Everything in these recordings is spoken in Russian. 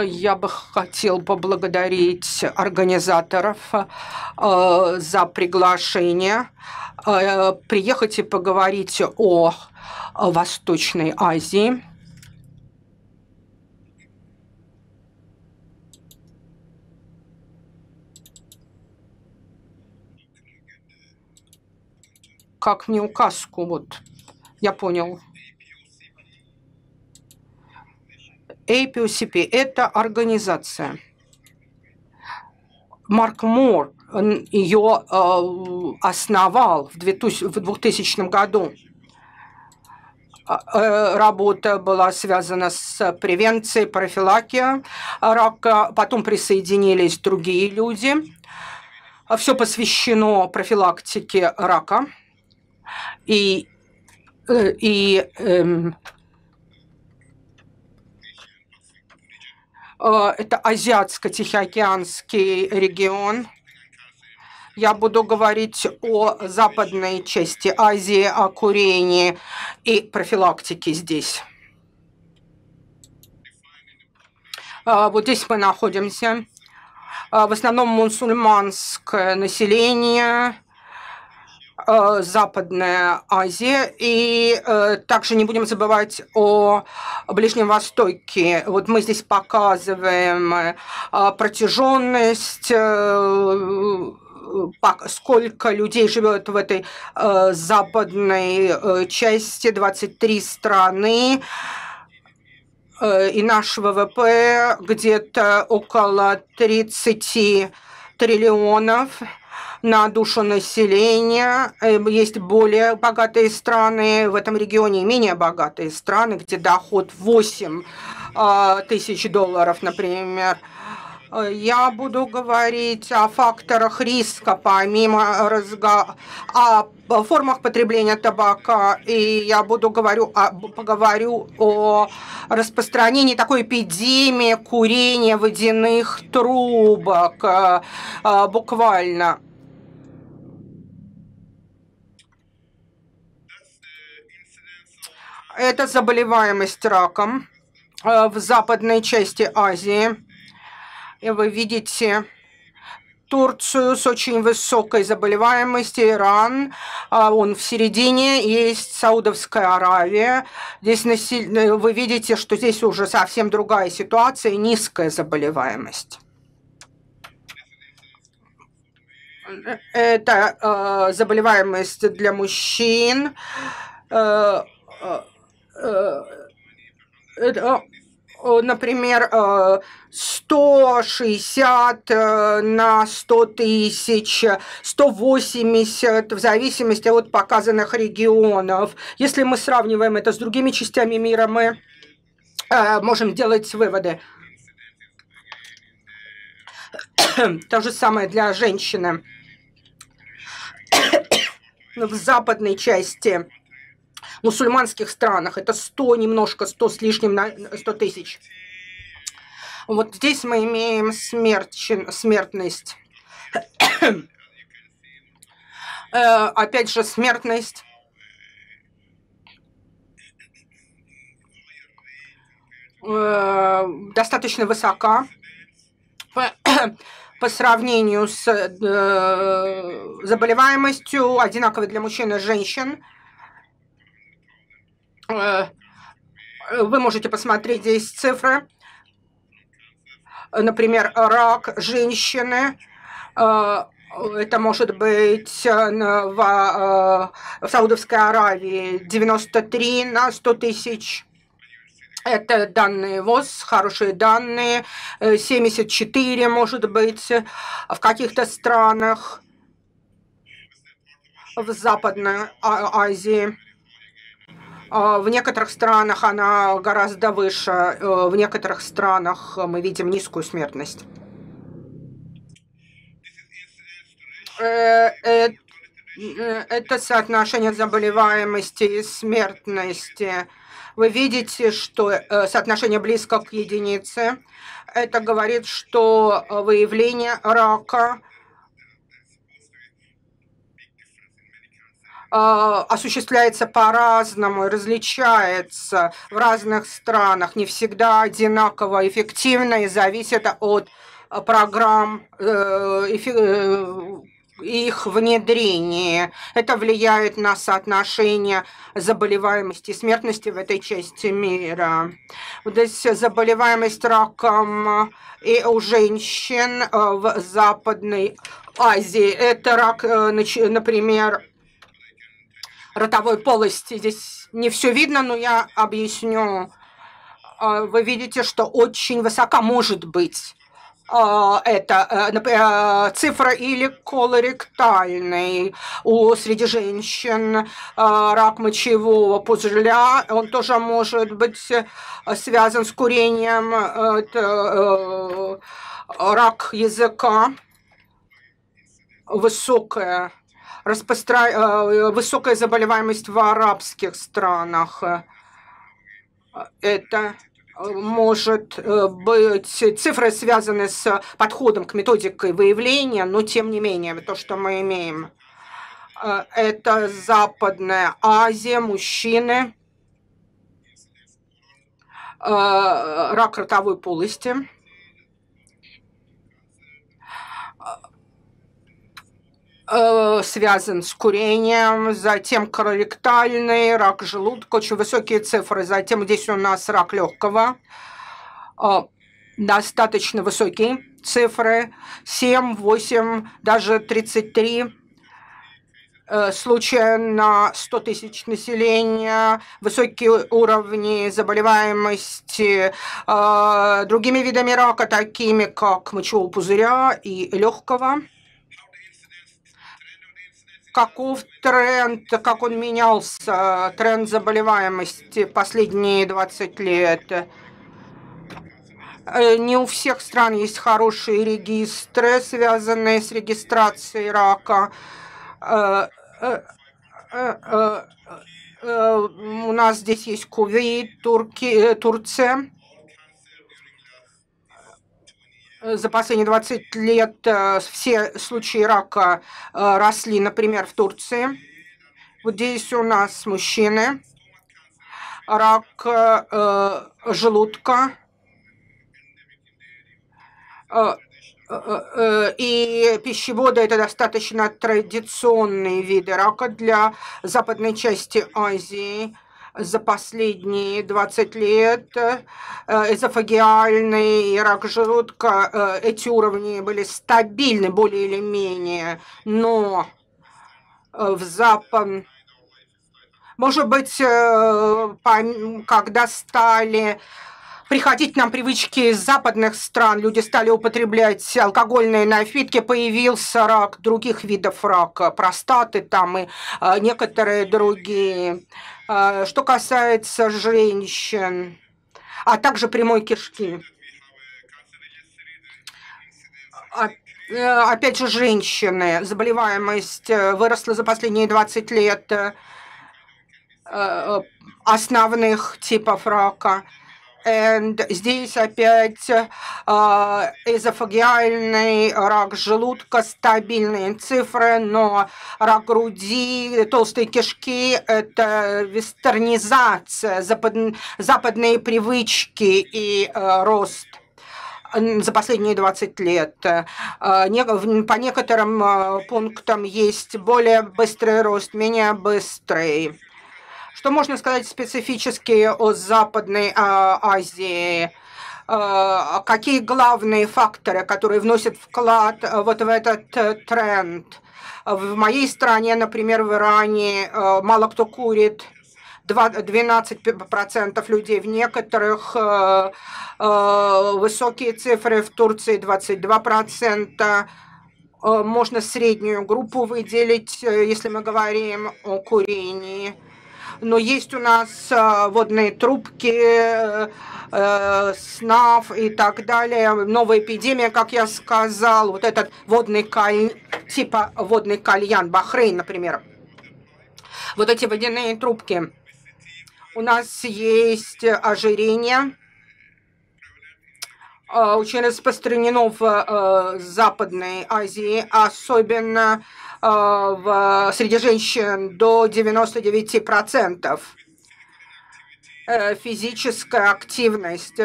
я бы хотел поблагодарить организаторов э, за приглашение э, приехать и поговорить о Восточной Азии. Как мне указку, вот, я понял. APOCP – это организация. Марк Мор ее э, основал в 2000 году. Э, э, работа была связана с превенцией, профилакией рака. Потом присоединились другие люди. Все посвящено профилактике рака. И, и эм, Э, это Азиатско-Тихоокеанский регион. Я буду говорить о западной части Азии, о курении и профилактике здесь. Э, вот здесь мы находимся. Э, в основном мусульманское население – Э, Западная Азия. И э, также не будем забывать о Ближнем Востоке. Вот мы здесь показываем э, протяженность сколько людей живет в этой э, западной э, части, 23 страны, э, и наш ВВП где-то около 30 триллионов на душу населения. Э, есть более богатые страны в этом регионе и менее богатые страны, где доход 8 а, тысяч долларов, например. Э, я буду говорить о факторах риска, помимо разго... о формах потребления табака, и я буду говорю о... А, поговорю о распространении такой эпидемии курения водяных трубок э, буквально. это заболеваемость раком э, в западной части Азии. И вы видите Турцию с очень высокой заболеваемостью, Иран, а он в середине, есть Саудовская Аравия. Здесь насиль... Э, вы видите, что здесь уже совсем другая ситуация, низкая заболеваемость. Это э, заболеваемость для мужчин. Э, э это, э, например, 160 э, э, на 100 тысяч, 180, в зависимости от показанных регионов. Если мы сравниваем это с другими частями мира, мы можем делать выводы. То же самое для женщины в западной части мусульманских странах. Это 100 немножко, 100 с лишним, на 100 тысяч. Вот здесь мы имеем смерть, смертность. Э, опять же, смертность. Э, достаточно высока по, по сравнению с э, заболеваемостью, одинаковой для мужчин и женщин. Э, вы можете посмотреть здесь цифры. Например, рак женщины. Э, это может быть э, в, в Саудовской Аравии 93 на 100 тысяч. Это данные ВОЗ, хорошие данные, 74, может быть, в каких-то странах в Западной а-, Азии. А, в некоторых странах она гораздо выше, э, в некоторых странах мы видим низкую смертность. Э, э, это соотношение заболеваемости и смертности. Вы видите, что соотношение близко к единице. Это говорит, что выявление рака – А, осуществляется по-разному, различается в разных странах, не всегда одинаково эффективно и зависит от а, программ э, э, их внедрение. Это влияет на соотношение заболеваемости и смертности в этой части мира. Вот Здесь заболеваемость раком и у женщин э, в Западной Азии. Это рак, например, ротовой полости. Здесь не все видно, но я объясню. А, вы видите, что очень высока может быть а, это, э, э, цифра или колоректальный. У, среди женщин а, рак мочевого пузыря, он тоже может быть э, связан с курением, это, рак языка, высокая распостро... Э, высокая заболеваемость в арабских странах. Это может э, быть цифры связаны с подходом к методике выявления, но тем не менее то, что мы имеем, э, это Западная Азия, мужчины, рак ротовой полости, Э, связан с курением, затем колоректальный, рак желудка, очень высокие цифры. Затем здесь у нас рак легкого, э, достаточно высокие цифры, 7, 8, даже 33 э, случая на 100 тысяч населения, высокие уровни заболеваемости другими видами рака, такими как мочевого пузыря и легкого каков тренд, как он менялся, тренд заболеваемости последние 20 лет. Э, не у всех стран есть хорошие регистры, связанные с регистрацией рака. Э, э, у нас здесь есть Кувейт, Турки, Турция. Э, за последние 20 лет э, все случаи рака э, росли, например, в Турции. Вот здесь у нас мужчины, рак желудка и пищевода – это достаточно традиционные виды рака для западной части Азии за последние 20 лет, э, эзофагиальный и рак желудка, э, эти уровни были стабильны более или менее, но э, в запад, может быть, когда стали приходить к нам привычки из западных стран, люди стали употреблять алкогольные напитки, появился рак других видов рака, простаты там и э, некоторые другие. Э, что касается женщин, а также прямой кишки. А, э, опять же, женщины. Заболеваемость выросла за последние 20 лет основных типов рака. And здесь опять а, эзофагиальный рак желудка, стабильные цифры, но рак груди, толстые кишки – это вестернизация, западные привычки и э, рост за последние 20 лет. А, по некоторым э, пунктам есть более быстрый рост, менее быстрый. Что можно сказать специфически о Западной а, Азии? А, какие главные факторы, которые вносят вклад э, вот в этот э, тренд? В моей стране, например, в Иране э, мало кто курит, 12% людей, в некоторых э, э, высокие цифры, в Турции 22%. Можно среднюю группу выделить, если мы говорим о курении но есть у нас э, водные трубки, э, э, СНАФ и так далее, новая эпидемия, как я сказал, вот этот водный каль... типа водный кальян, Бахрейн, например. Вот эти водяные трубки. У нас есть ожирение, очень э, распространено в э, Западной Азии, особенно э, в, среди женщин до 99%. Физическая активность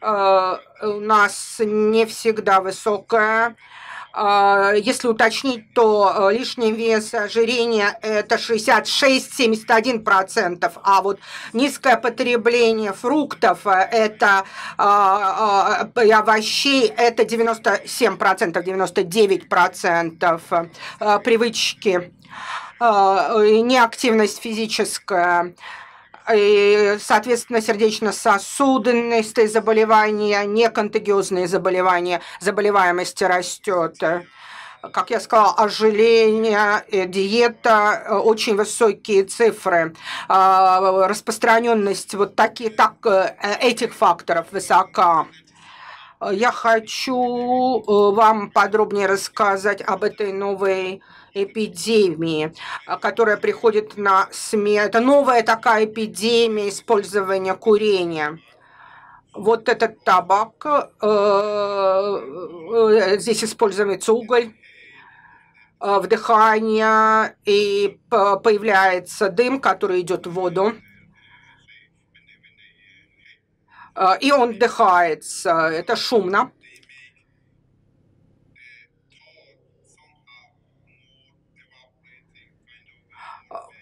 у нас не всегда высокая а, если уточнить, то э, лишний вес ожирения – это 66-71%, а вот низкое потребление фруктов э, это, а, а, и овощей – это 97%, 99% э, привычки неактивность физическая, и, э, соответственно, сердечно-сосудистые заболевания, неконтагиозные заболевания, заболеваемость растет как я сказала, ожирение, э, диета, э, очень высокие цифры. А, Распространенность вот таких, так, этих факторов высока. Я хочу вам подробнее рассказать об этой новой эпидемии, а, которая приходит на смену. Это новая такая эпидемия использования курения. Вот этот табак, э, э, э, здесь используется уголь, вдыхание, и появляется дым, который идет в воду. И он вдыхается. Это шумно.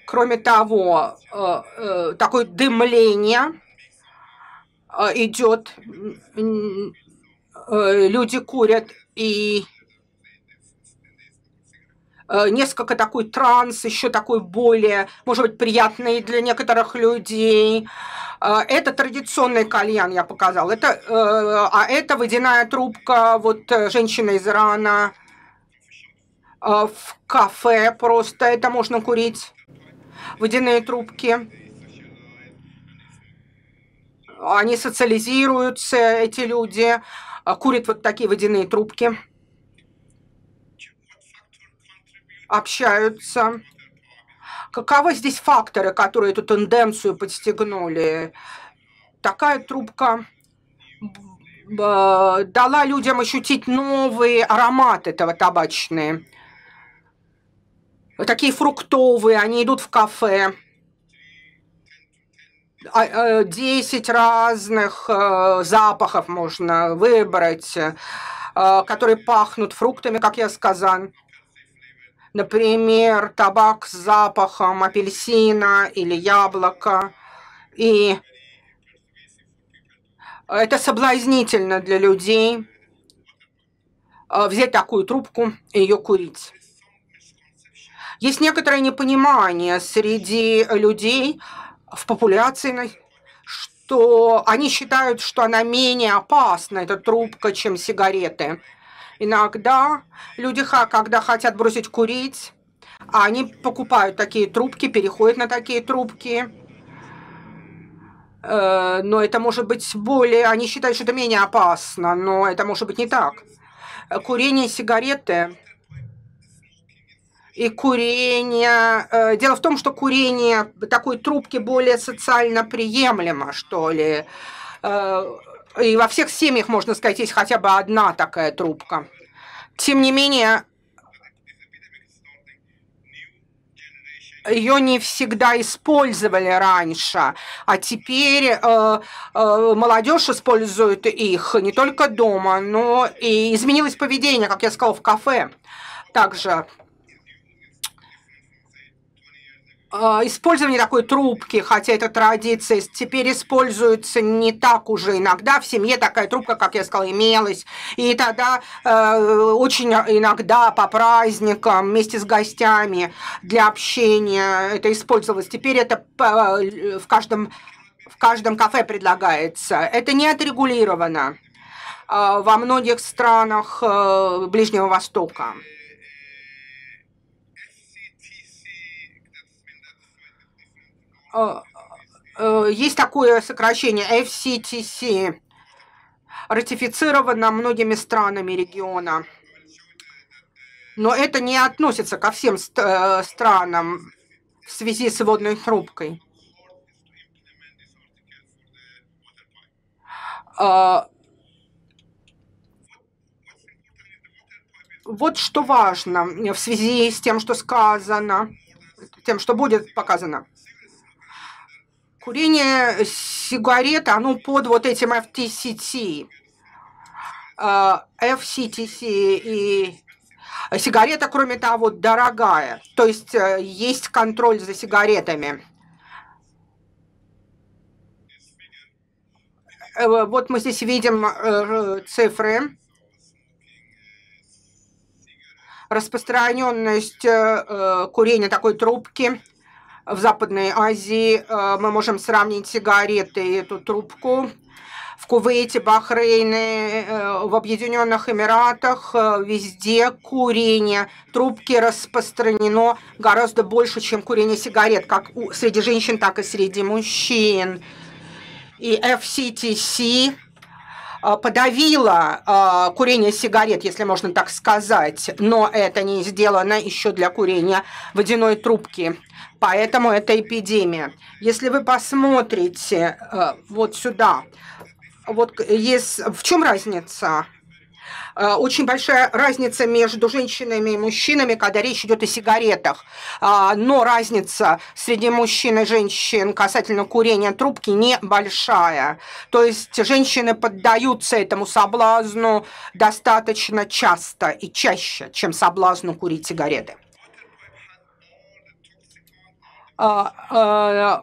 Кроме того, э, э, такое дымление э, идет, люди курят, и несколько такой транс, еще такой более, может быть, приятный для некоторых людей. Это традиционный кальян, я показал. Это, а это водяная трубка, вот женщина из Ирана в кафе просто это можно курить водяные трубки. Они социализируются, эти люди, а, курят вот такие водяные трубки, общаются. Каковы здесь факторы, которые эту тенденцию подстегнули? Такая трубка дала людям ощутить новые ароматы этого табачные такие фруктовые, они идут в кафе. А, э, десять разных э, запахов можно выбрать, э, которые пахнут фруктами, как я сказал. Например, табак с запахом апельсина или яблока. И это соблазнительно для людей взять такую трубку и ее курить. Есть некоторое непонимание среди людей в популяции, что они считают, что она менее опасна, эта трубка, чем сигареты. Иногда люди, когда хотят бросить курить, они покупают такие трубки, переходят на такие трубки. Э, но это может быть более... Они считают, что это менее опасно, но это может быть не так. Курение сигареты и курение. Э, дело в том, что курение такой трубки более социально приемлемо, что ли. Э, и во всех семьях, можно сказать, есть хотя бы одна такая трубка. Тем не менее, ее не всегда использовали раньше, а теперь э, э, молодежь использует их не только дома, но и изменилось поведение, как я сказала в кафе также а, использование такой трубки, хотя это традиция, теперь используется не так уже иногда. В семье такая трубка, как я сказала, имелась. И тогда э, очень иногда по праздникам вместе с гостями для общения это использовалось. Теперь это э, в каждом в каждом кафе предлагается. Это не отрегулировано э, во многих странах э, Ближнего Востока. Э, э, есть такое сокращение FCTC, ратифицировано многими странами региона. Но это не относится ко всем э, странам в связи с водной трубкой. Вот что важно в связи с тем, что сказано, тем, что будет показано. Курение сигарет, оно под вот этим FTCT. FCTC а, и сигарета, кроме того, дорогая. То есть э, есть контроль за сигаретами. Э, вот мы здесь видим э, цифры. Распространенность курения такой трубки – в Западной Азии. Э, мы можем сравнить сигареты и эту трубку. В Кувейте, Бахрейне, э, в Объединенных Эмиратах, э, везде курение трубки распространено гораздо больше, чем курение сигарет, как среди женщин, так и среди мужчин. И FCTC подавила курение сигарет, если можно так сказать, но это не сделано еще для курения водяной трубки поэтому это эпидемия. Если вы посмотрите э, вот сюда, вот есть, в чем разница? Э, очень большая разница между женщинами и мужчинами, когда речь идет о сигаретах. А, но разница среди мужчин и женщин касательно курения трубки небольшая. То есть женщины поддаются этому соблазну достаточно часто и чаще, чем соблазну курить сигареты. А,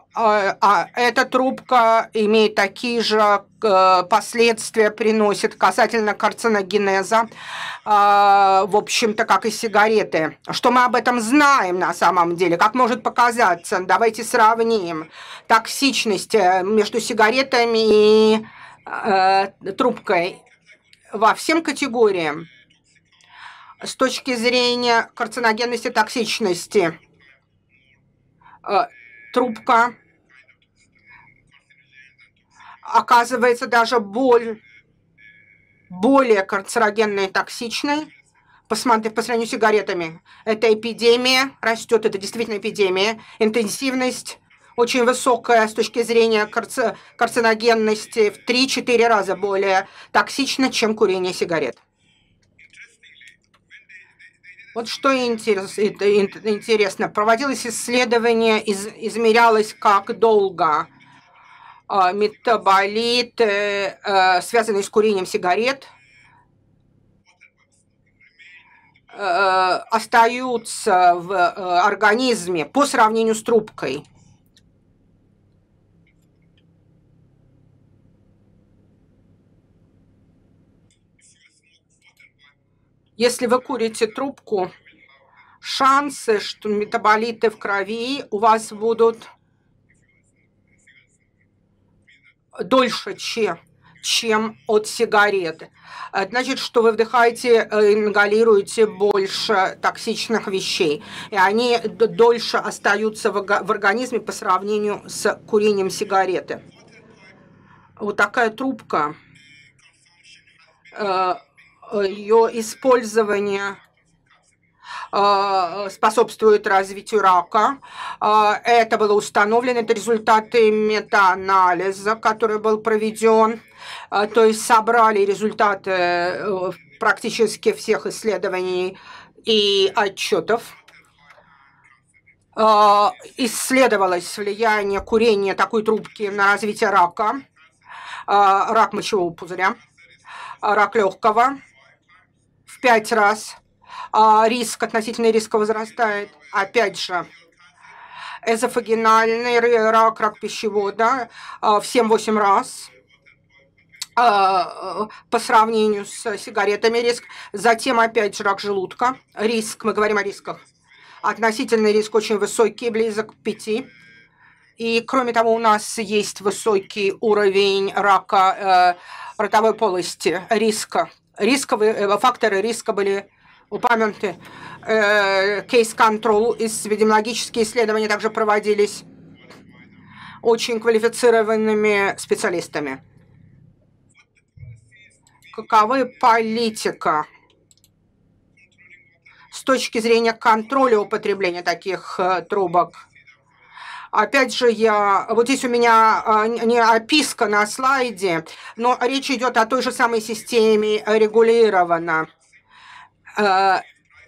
э, а, а эта трубка имеет такие же э, последствия, приносит касательно карциногенеза, э, в общем-то, как и сигареты. Что мы об этом знаем на самом деле? Как может показаться? Давайте сравним токсичность между сигаретами и трубкой во всем категориям с точки зрения карциногенности и токсичности. Э, трубка. Оказывается даже боль более канцерогенной и токсичной посмотри, по сравнению с сигаретами. Это эпидемия, растет, это действительно эпидемия. Интенсивность очень высокая с точки зрения карциногенности в 3-4 раза более токсична, чем курение сигарет. Вот что интересно, проводилось исследование, из, измерялось, как долго а, метаболит, э, э, связанный с курением сигарет, э, остаются в организме по сравнению с трубкой. Если вы курите трубку, шансы, что метаболиты в крови у вас будут дольше, чем чем от сигареты. Значит, что вы вдыхаете, э, ингалируете больше токсичных вещей, и они дольше остаются в организме по сравнению с курением сигареты. Вот такая трубка э, ее использование э, способствует развитию рака. Э, это было установлено, это результаты метаанализа, который был проведен. Э, то есть собрали результаты практически всех исследований и отчетов. Исследовалось влияние курения такой трубки на развитие рака, рак мочевого пузыря, рак легкого, пять раз. А риск, относительный риск возрастает. Опять же, эзофагинальный рак, рак пищевода а, в 7-8 раз а, по сравнению с сигаретами риск. Затем опять же рак желудка. Риск, мы говорим о рисках. Относительный риск очень высокий, близок к 5. И кроме того, у нас есть высокий уровень рака э, ротовой полости, риска рисковые, э, факторы риска были упомянуты. Э, Кейс-контрол и эпидемиологические исследования также проводились очень квалифицированными специалистами. Каковы политика с точки зрения контроля употребления таких э, трубок? Опять же, я, вот здесь у меня а, не описка на слайде, но речь идет о той же самой системе э, регулирована. Э,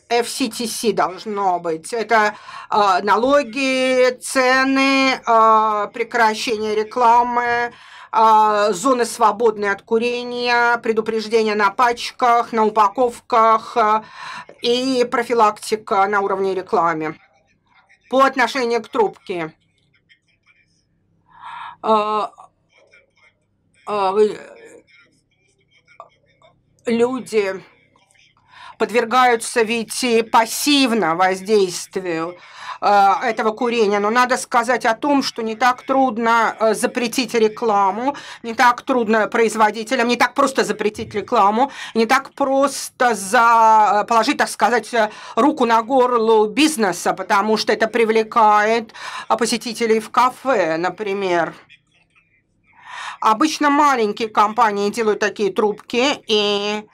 FCTC должно быть. Это а, налоги, цены, а, прекращение рекламы, зоны свободные от курения, предупреждения на пачках, на упаковках и профилактика на уровне рекламы по отношению к трубке. А, а, люди подвергаются ведь пассивно воздействию а, этого курения. Но надо сказать о том, что не так трудно э, запретить рекламу, не так трудно производителям, не так просто запретить рекламу, не так просто за, э, положить, так сказать, э, руку на горло бизнеса, потому что это привлекает посетителей в кафе, например. Обычно маленькие компании делают такие трубки, и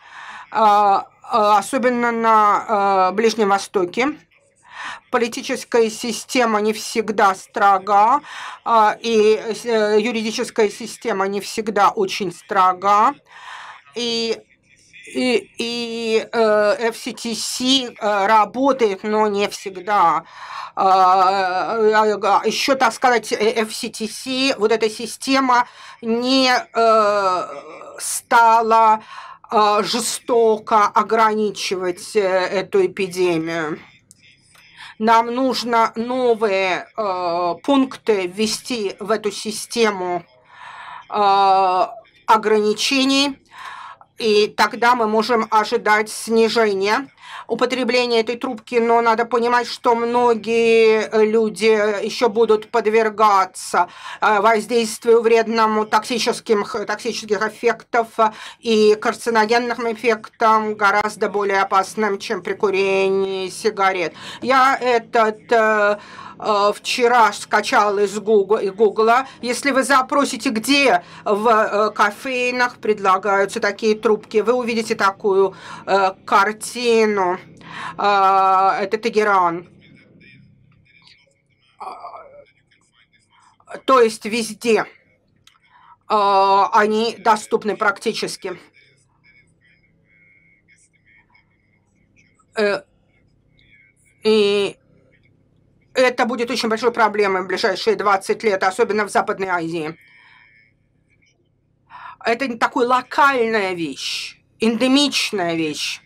а, а, особенно на а, Ближнем Востоке. Политическая система не всегда строга, и э, юридическая система не всегда очень строга. И и, и э, FCTC э, работает, но не всегда. Э, э, Еще, так сказать, FCTC, вот эта система не э, стала жестоко ограничивать эту эпидемию. Нам нужно новые э, пункты ввести в эту систему э, ограничений и тогда мы можем ожидать снижения употребления этой трубки, но надо понимать, что многие э, люди еще будут подвергаться э, воздействию вредному токсическим, токсических эффектов и карциногенным эффектам гораздо более опасным, чем при курении сигарет. Я этот э, Э, вчера скачал из и Гугла. Если вы запросите, где в э, кофейнах предлагаются такие трубки, вы увидите такую э, картину. Это Тегеран. То есть везде они доступны практически. И это будет очень большой проблемой в ближайшие 20 лет, особенно в Западной Азии. Это не такая локальная вещь, эндемичная вещь.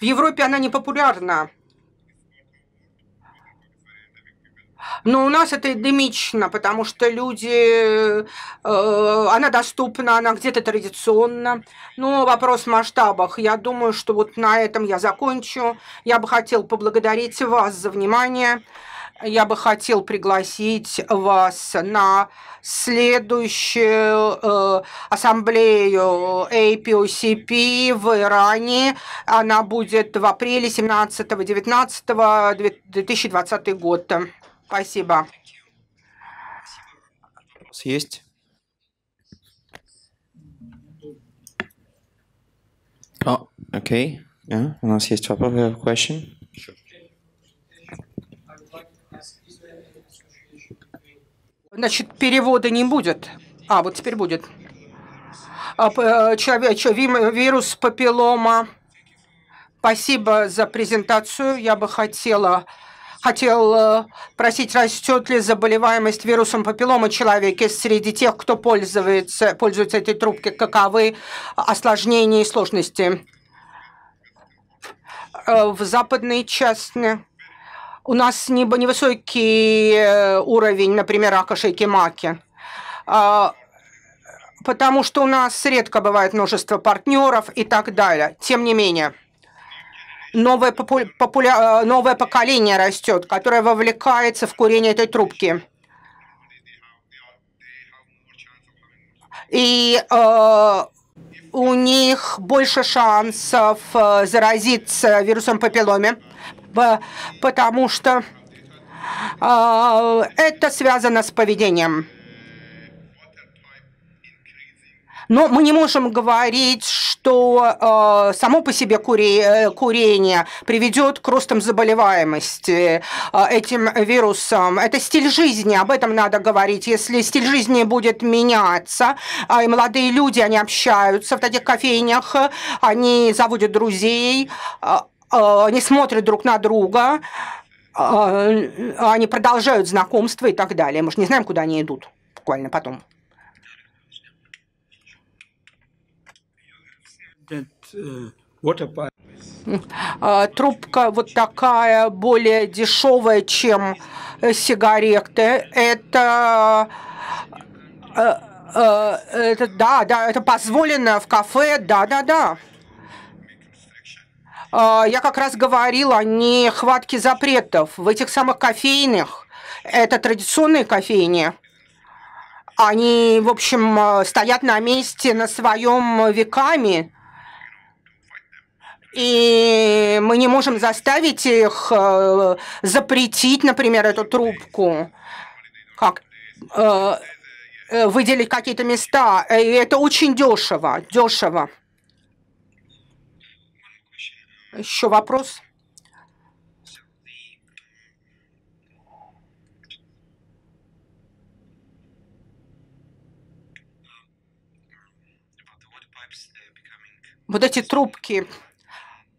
В Европе она не популярна. Но у нас это эндемично, потому что люди, э, она доступна, она где-то традиционна. Но вопрос в масштабах. Я думаю, что вот на этом я закончу. Я бы хотел поблагодарить вас за внимание. Я бы хотел пригласить вас на следующую э, ассамблею APOCP в Иране. Она будет в апреле 17-19 2020 год. Спасибо. есть? О, oh, окей. Okay. А, yeah, у нас есть вопрос. We have a question. Значит, перевода не будет. А, вот теперь будет. А, э, вирус папиллома. Спасибо за презентацию. Я бы хотела хотел э, просить, растет ли заболеваемость вирусом папиллома человека среди тех, кто пользуется, пользуется этой трубкой, каковы осложнения и сложности. Э, в западной части у нас невысокий э, уровень, например, рака шейки маки а, потому что у нас редко бывает множество партнеров и так далее. Тем не менее, новое, попу- популя- э, новое поколение растет, которое вовлекается в курение этой трубки. И э, у них больше шансов э, заразиться вирусом папилломе, потому что э, это связано с поведением. Но мы не можем говорить, что э, само по себе кури, э, курение приведет к ростам заболеваемости э, этим вирусом. Это стиль жизни, об этом надо говорить. Если стиль жизни будет меняться, э, и молодые люди, они общаются в таких кофейнях, они заводят друзей, э, э, они смотрят друг на друга, э, они продолжают знакомства и так далее. Мы же не знаем, куда они идут буквально потом. Э, трубка вот такая, более дешевая, чем э, сигареты. Это э, это да, да, это позволено в кафе, да, да, да. Я как раз говорила о нехватке запретов в этих самых кофейнях. Это традиционные кофейни. Они, в общем, стоят на месте на своем веками. И мы не можем заставить их э, запретить, например, эту трубку, как э, э, выделить какие-то места. И это очень дешево, дешево. Еще вопрос? Вот эти трубки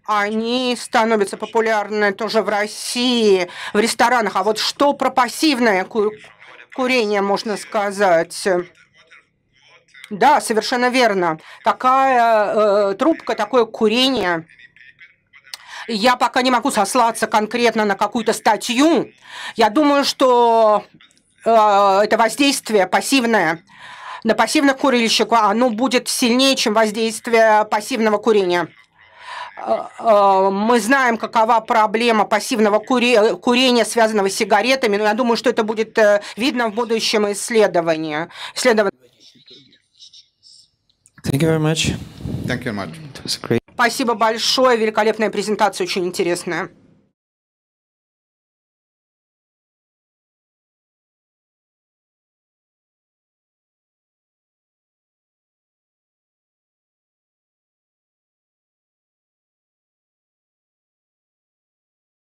они становятся популярны тоже в России, в ресторанах. А вот что про пассивное ку курение можно сказать? Да, совершенно верно. Такая э, трубка, такое курение. Я пока не могу сослаться конкретно на какую-то статью. Я думаю, что э, это воздействие пассивное на пассивных курильщиков, оно будет сильнее, чем воздействие пассивного курения. А, мы знаем, какова проблема пассивного курения, связанного с сигаретами, но я думаю, что это будет э, видно в будущем исследовании. Исследование. Thank you very much. Thank you very much. Спасибо большое, великолепная презентация, очень интересная.